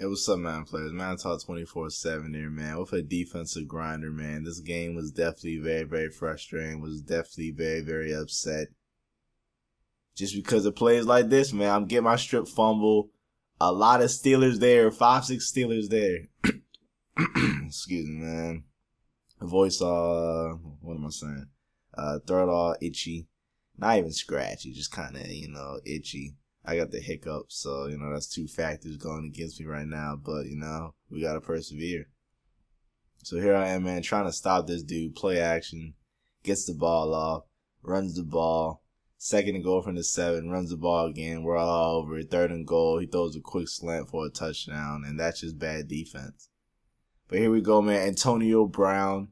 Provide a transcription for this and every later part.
It was up, man, players? Man, talk 24 7 here, man. With a defensive grinder, man. This game was definitely very, very frustrating. Was definitely very, very upset. Just because of plays like this, man. I'm getting my strip fumble. A lot of Steelers there. Five, six Steelers there. Excuse me, man. Voice all, uh, what am I saying? Uh, throat all itchy. Not even scratchy, just kind of, you know, itchy. I got the hiccups, so you know that's two factors going against me right now. But you know we gotta persevere. So here I am, man, trying to stop this dude. Play action, gets the ball off, runs the ball. Second and goal from the seven, runs the ball again. We're all over it. Third and goal, he throws a quick slant for a touchdown, and that's just bad defense. But here we go, man. Antonio Brown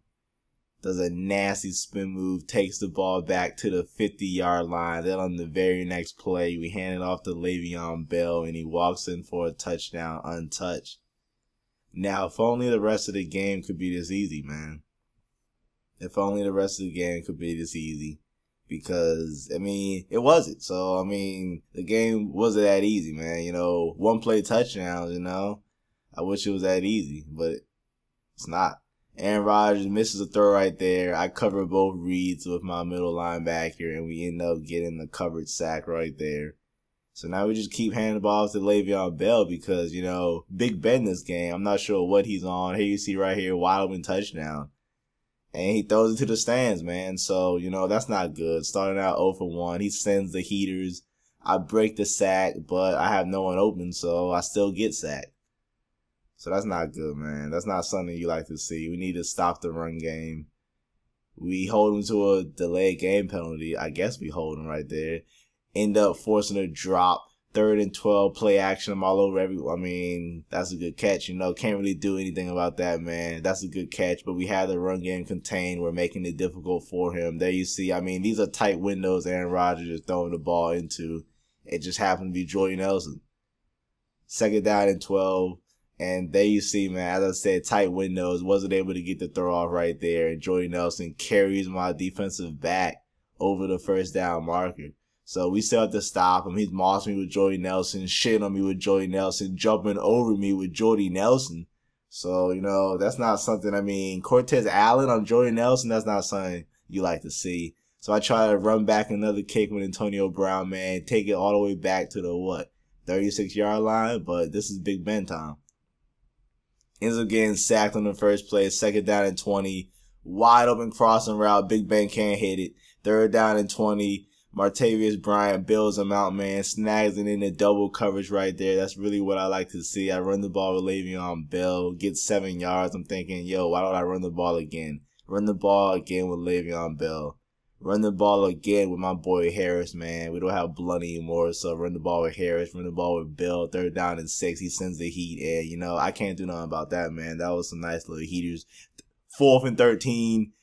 does a nasty spin move, takes the ball back to the 50 yard line. Then on the very next play, we hand it off to Le'Veon Bell and he walks in for a touchdown untouched. Now, if only the rest of the game could be this easy, man. If only the rest of the game could be this easy. Because, I mean, it wasn't. So, I mean, the game wasn't that easy, man. You know, one play touchdowns, you know. I wish it was that easy, but it's not. Aaron Rodgers misses a throw right there. I cover both reads with my middle linebacker, and we end up getting the covered sack right there. So now we just keep handing the ball to Le'Veon Bell because, you know, Big Ben this game. I'm not sure what he's on. Here you see right here, wide open touchdown. And he throws it to the stands, man. So, you know, that's not good. Starting out 0 for 1. He sends the heaters. I break the sack, but I have no one open, so I still get sacked. So that's not good, man. That's not something you like to see. We need to stop the run game. We hold him to a delayed game penalty. I guess we hold him right there. End up forcing a drop. Third and 12, play action I'm all over every. I mean, that's a good catch, you know. Can't really do anything about that, man. That's a good catch, but we had the run game contained. We're making it difficult for him. There you see. I mean, these are tight windows Aaron Rodgers is throwing the ball into. It just happened to be Jordan Nelson. Second down and 12 and there you see, man, as I said, tight windows, wasn't able to get the throw off right there. And Jordy Nelson carries my defensive back over the first down marker. So we still have to stop him. He's mossing me with Jordy Nelson, shitting on me with Jordy Nelson, jumping over me with Jordy Nelson. So, you know, that's not something, I mean, Cortez Allen on Jordy Nelson, that's not something you like to see. So I try to run back another kick with Antonio Brown, man, take it all the way back to the what, 36 yard line. But this is Big Ben time ends up getting sacked on the first play, second down and 20, wide open crossing route, Big Ben can't hit it, third down and 20, Martavius Bryant builds him out, man, snags it in the double coverage right there. That's really what I like to see. I run the ball with Le'Veon Bell, get seven yards. I'm thinking, yo, why don't I run the ball again? Run the ball again with Le'Veon Bell. Run the ball again with my boy Harris, man. We don't have Blunt anymore, so run the ball with Harris, run the ball with Bill. Third down and six, he sends the heat, and you know I can't do nothing about that, man. That was some nice little heaters. Fourth and thirteen,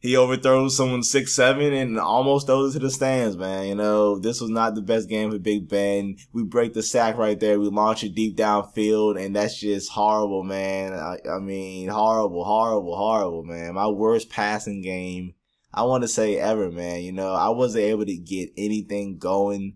he overthrows someone six seven and almost throws it to the stands, man. You know, this was not the best game for Big Ben. We break the sack right there. We launch it deep downfield, and that's just horrible, man. I, I mean, horrible, horrible, horrible, man. My worst passing game I want to say ever, man. You know, I wasn't able to get anything going.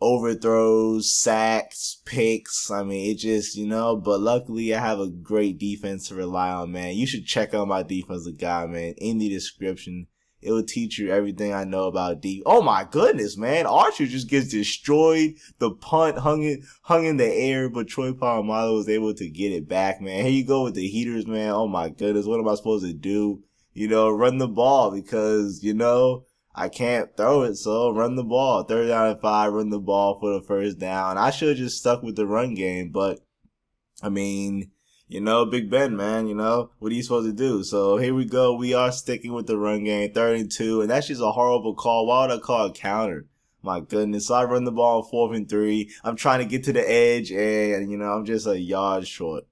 Overthrows, sacks, picks. I mean, it just, you know, but luckily I have a great defense to rely on, man. You should check out my defensive guy, man, in the description. It will teach you everything I know about D. Oh my goodness, man. Archer just gets destroyed. The punt hung in, hung in the air, but Troy Palomalo was able to get it back, man. Here you go with the heaters, man. Oh my goodness. What am I supposed to do? you know, run the ball because, you know, I can't throw it, so run the ball. Third down and five, run the ball for the first down. I should have just stuck with the run game, but I mean, you know, Big Ben, man, you know, what are you supposed to do? So here we go. We are sticking with the run game, third and two, and that's just a horrible call. Why would I call a counter? My goodness. So I run the ball on fourth and three. I'm trying to get to the edge, and, you know, I'm just a yard short.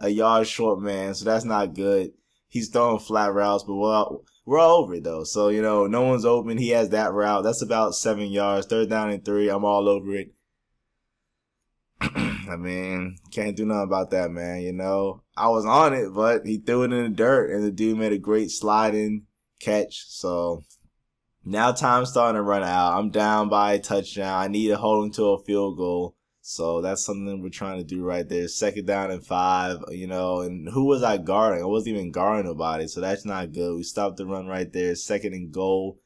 A yard short, man, so that's not good he's throwing flat routes, but we're all, we're all over it though. So you know, no one's open. He has that route. That's about seven yards. Third down and three. I'm all over it. I mean, can't do nothing about that, man. You know, I was on it, but he threw it in the dirt, and the dude made a great sliding catch. So now time's starting to run out. I'm down by a touchdown. I need to hold him to a field goal. So that's something we're trying to do right there. Second down and five, you know, and who was I guarding? I wasn't even guarding nobody, so that's not good. We stopped the run right there. Second and goal.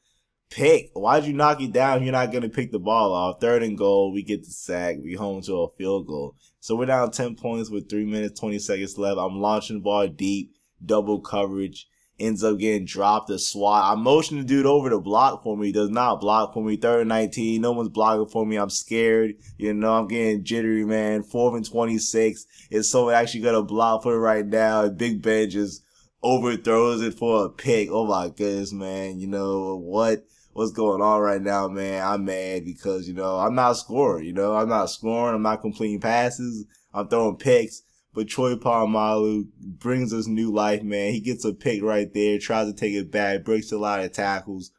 Pick. Why'd you knock it down? You're not gonna pick the ball off. Third and goal, we get the sack, we home to a field goal. So we're down ten points with three minutes, twenty seconds left. I'm launching ball deep, double coverage ends up getting dropped a swat. I motion the dude over to block for me. He does not block for me. Third 19. No one's blocking for me. I'm scared. You know, I'm getting jittery, man. Fourth and 26. Is someone actually going to block for it right now? And Big Ben just overthrows it for a pick. Oh my goodness, man. You know what? What's going on right now, man? I'm mad because, you know, I'm not scoring. You know, I'm not scoring. I'm not completing passes. I'm throwing picks. But Troy Palmalu brings us new life, man. He gets a pick right there, tries to take it back, breaks a lot of tackles,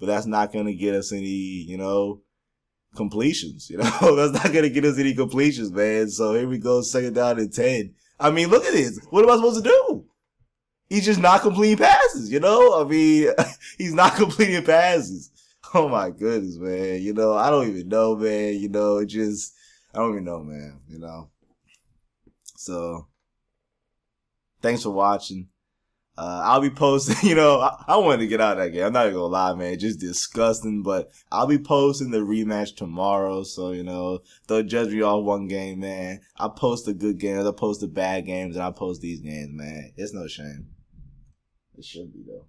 but that's not going to get us any, you know, completions. You know, that's not going to get us any completions, man. So here we go, second down and 10. I mean, look at this. What am I supposed to do? He's just not completing passes, you know? I mean, he's not completing passes. Oh my goodness, man. You know, I don't even know, man. You know, it just, I don't even know, man. You know, so thanks for watching. Uh, I'll be posting, you know, I, I wanted to get out of that game. I'm not gonna lie, man. Just disgusting, but I'll be posting the rematch tomorrow. So, you know, don't judge me off one game, man. I post the good games, I post the bad games, and I post these games, man. It's no shame. It should be though.